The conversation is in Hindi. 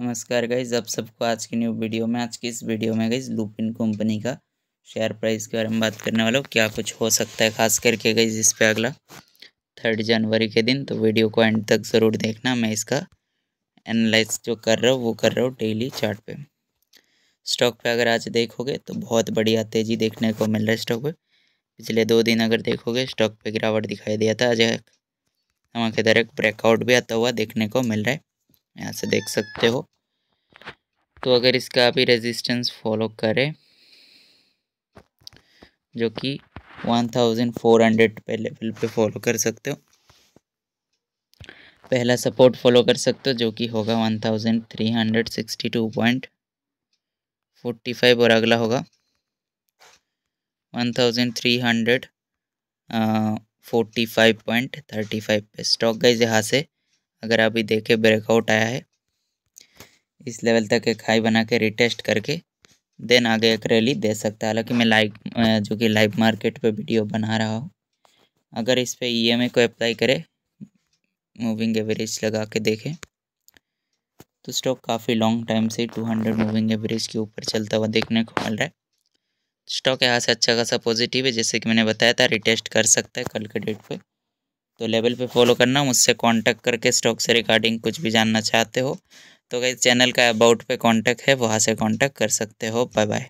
नमस्कार गाइज आप सबको आज की न्यू वीडियो में आज की इस वीडियो में गई लुपिन कंपनी का शेयर प्राइस के बारे में बात करने वाला हूँ क्या कुछ हो सकता है खास करके गई इस पर अगला थर्ड जनवरी के दिन तो वीडियो को एंड तक ज़रूर देखना मैं इसका एनालाइज जो कर रहा हूँ वो कर रहा हूँ डेली चार्ट पे स्टॉक पे अगर आज देखोगे तो बहुत बढ़िया तेज़ी देखने को मिल रहा है स्टॉक पे पिछले दो दिन अगर देखोगे स्टॉक पे गिरावट दिखाई दिया था आज धमाकेदार एक ब्रेकआउट भी आता हुआ देखने को मिल रहा है यहाँ से देख सकते हो तो अगर इसका भी रेजिस्टेंस फॉलो करें जो कि 1400 पे लेवल पे फॉलो कर सकते हो पहला सपोर्ट फॉलो कर सकते हो जो कि होगा 1362.45 और अगला होगा 1345.35 पे स्टॉक गाइज यहाँ से अगर अभी देखे ब्रेकआउट आया है इस लेवल तक एक हाई बना के रिटेस्ट करके देन आगे एक रैली दे सकता है हालांकि मैं लाइव जो कि लाइव मार्केट पे वीडियो बना रहा हूँ अगर इस पर ई e को अप्लाई करें मूविंग एवरेज लगा के देखें तो स्टॉक काफ़ी लॉन्ग टाइम से 200 मूविंग एवरेज के ऊपर चलता हुआ देखने को मिल रहा है स्टॉक यहाँ से अच्छा खासा पॉजिटिव है जैसे कि मैंने बताया था रिटेस्ट कर सकता है कल के डेट पर तो लेवल पे फॉलो करना मुझसे कांटेक्ट करके स्टॉक से रिगार्डिंग कुछ भी जानना चाहते हो तो गई चैनल का अबाउट पे कांटेक्ट है वहाँ से कांटेक्ट कर सकते हो बाय बाय